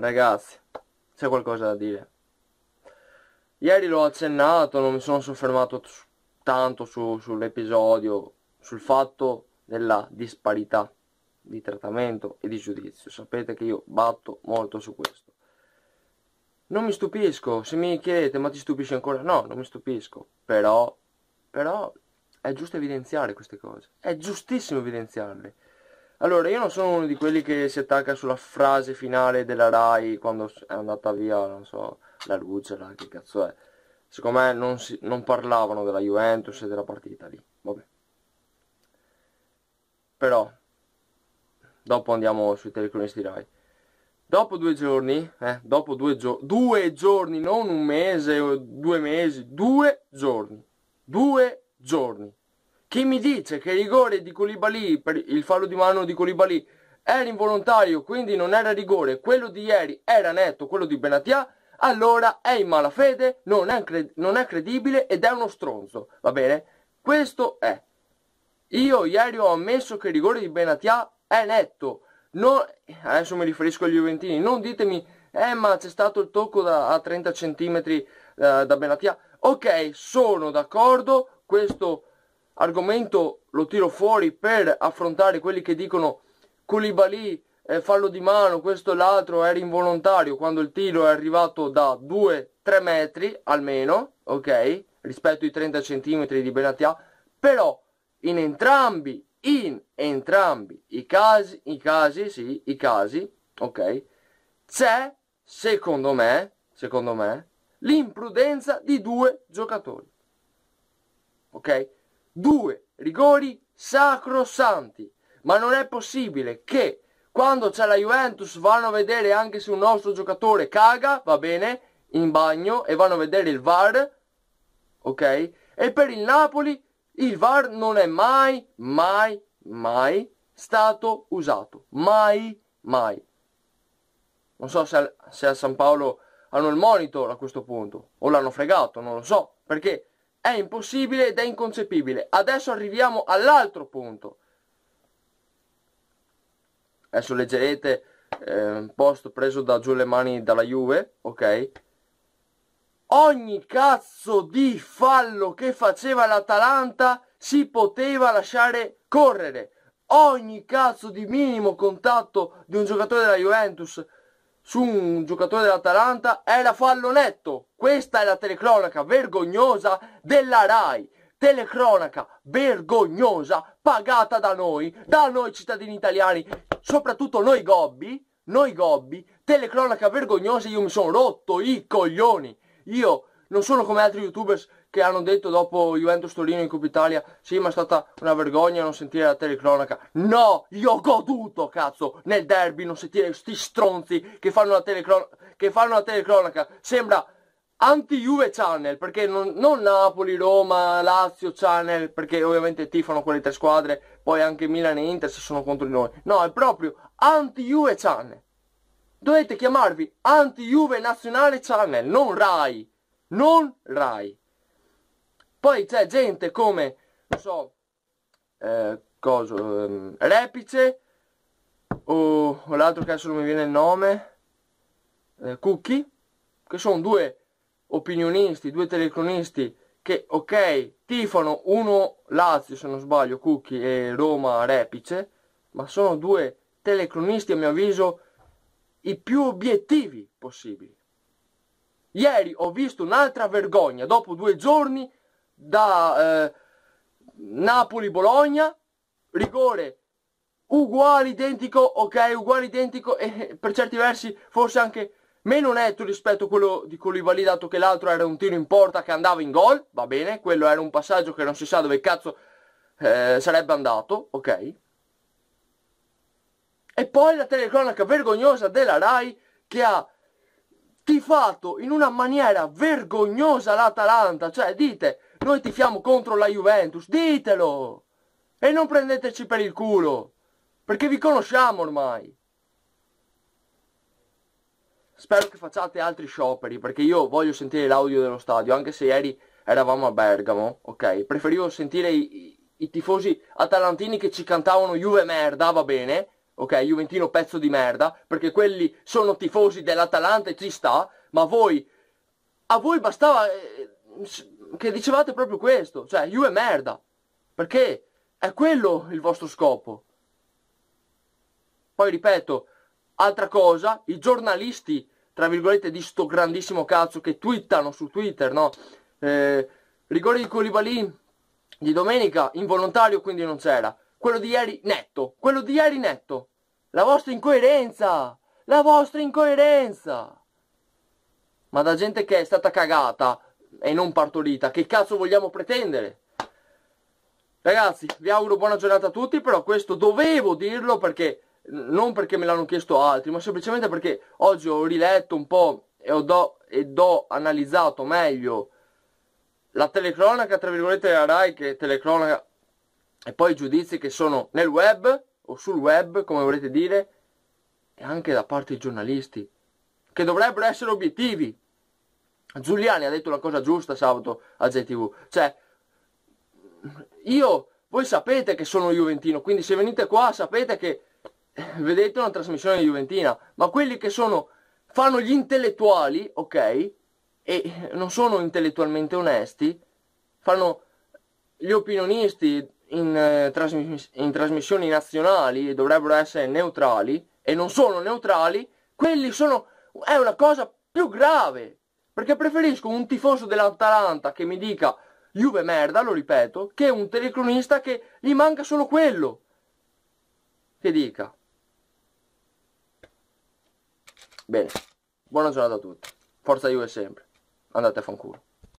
Ragazzi, c'è qualcosa da dire. Ieri l'ho accennato, non mi sono soffermato tanto su, sull'episodio, sul fatto della disparità di trattamento e di giudizio. Sapete che io batto molto su questo. Non mi stupisco, se mi chiedete ma ti stupisci ancora? No, non mi stupisco, però, però è giusto evidenziare queste cose, è giustissimo evidenziarle. Allora, io non sono uno di quelli che si attacca sulla frase finale della RAI quando è andata via, non so, la luce, la, che cazzo è. Secondo me non, si, non parlavano della Juventus e della partita lì, vabbè. Però, dopo andiamo sui telecronisti RAI. Dopo due giorni, eh, dopo due, gio due giorni, non un mese o due mesi, due giorni, due giorni, chi mi dice che il rigore di Colibali, il fallo di mano di Colibali, era involontario, quindi non era rigore, quello di ieri era netto, quello di Benatia, allora è in malafede, non è, non è credibile ed è uno stronzo, va bene? Questo è. Io ieri ho ammesso che il rigore di Benatia è netto, non, adesso mi riferisco agli Juventini, non ditemi, eh ma c'è stato il tocco da, a 30 cm eh, da Benatia, ok, sono d'accordo, questo argomento lo tiro fuori per affrontare quelli che dicono Koulibaly eh, fallo di mano, questo e l'altro era involontario quando il tiro è arrivato da 2-3 metri almeno, ok? Rispetto ai 30 cm di Benatia, però in entrambi, in entrambi i casi, i casi, sì, i casi, ok? C'è, secondo me, secondo me, l'imprudenza di due giocatori. Ok? due rigori sacrosanti. Ma non è possibile che quando c'è la Juventus vanno a vedere anche se un nostro giocatore caga, va bene, in bagno e vanno a vedere il VAR, ok? E per il Napoli il VAR non è mai, mai, mai stato usato. Mai, mai. Non so se, al, se a San Paolo hanno il monitor a questo punto o l'hanno fregato, non lo so, perché è impossibile ed è inconcepibile. Adesso arriviamo all'altro punto. Adesso leggerete eh, un post preso da giù le mani dalla Juve, ok? Ogni cazzo di fallo che faceva l'Atalanta si poteva lasciare correre. Ogni cazzo di minimo contatto di un giocatore della Juventus su un giocatore dell'Atalanta era fallo netto. Questa è la telecronaca vergognosa della RAI. Telecronaca vergognosa pagata da noi, da noi cittadini italiani, soprattutto noi gobbi, noi gobbi, telecronaca vergognosa, io mi sono rotto i coglioni. Io non sono come altri youtubers che hanno detto dopo Juventus Torino in Coppa Italia sì ma è stata una vergogna non sentire la telecronaca no io ho goduto cazzo nel derby non sentire questi stronzi che fanno la telecronaca che fanno la telecronaca sembra anti-Juve Channel, perché non, non, Napoli, Roma, Lazio Channel, perché ovviamente tifano quelle tre squadre, poi anche Milan e Inter se sono contro di noi. No, è proprio anti-Juve Channel. Dovete chiamarvi anti-Juve Nazionale Channel, non RAI. Non RAI. Poi c'è gente come, non so, eh, coso, ehm, Repice, o, o l'altro che adesso non mi viene il nome, eh, Cucchi, che sono due opinionisti, due telecronisti che, ok, tifano uno Lazio, se non sbaglio, Cucchi e Roma Repice, ma sono due telecronisti, a mio avviso, i più obiettivi possibili. Ieri ho visto un'altra vergogna, dopo due giorni da eh, Napoli-Bologna, rigore uguale identico, ok, uguale identico e per certi versi forse anche meno netto rispetto a quello di Colivali dato che l'altro era un tiro in porta che andava in gol, va bene, quello era un passaggio che non si sa dove cazzo eh, sarebbe andato, ok. E poi la telecronaca vergognosa della RAI che ha tifato in una maniera vergognosa l'Atalanta, cioè dite noi tifiamo contro la Juventus, ditelo! E non prendeteci per il culo, perché vi conosciamo ormai. Spero che facciate altri scioperi, perché io voglio sentire l'audio dello stadio, anche se ieri eravamo a Bergamo, ok? Preferivo sentire i, i, tifosi atalantini che ci cantavano Juve merda, va bene, ok? Juventino pezzo di merda, perché quelli sono tifosi dell'Atalanta e ci sta, ma voi, a voi bastava... Eh, che dicevate proprio questo, cioè io è merda, perché è quello il vostro scopo. Poi ripeto, altra cosa, i giornalisti, tra virgolette, di sto grandissimo cazzo che twittano su Twitter, no? Eh, rigore di Colibali di domenica, involontario quindi non c'era. Quello di ieri netto, quello di ieri netto. La vostra incoerenza, la vostra incoerenza. Ma da gente che è stata cagata e non partorita, che cazzo vogliamo pretendere? Ragazzi, vi auguro buona giornata a tutti, però questo dovevo dirlo perché, non perché me l'hanno chiesto altri, ma semplicemente perché oggi ho riletto un po' e ho, do, ed ho analizzato meglio la telecronaca, tra virgolette, della RAI, che è telecronaca, e poi i giudizi che sono nel web, o sul web, come volete dire, e anche da parte dei giornalisti, che dovrebbero essere obiettivi, Giuliani ha detto la cosa giusta sabato a GTV. Cioè, io, voi sapete che sono Juventino, quindi se venite qua sapete che eh, vedete una trasmissione Juventina, ma quelli che sono, fanno gli intellettuali, ok, e non sono intellettualmente onesti, fanno gli opinionisti in, eh, trasmiss in trasmissioni nazionali, e dovrebbero essere neutrali, e non sono neutrali, quelli sono, è una cosa più grave, perché preferisco un tifoso dell'Atalanta che mi dica Juve merda, lo ripeto, che un telecronista che gli manca solo quello. Che dica. Bene, buona giornata a tutti. Forza Juve sempre. Andate a fanculo.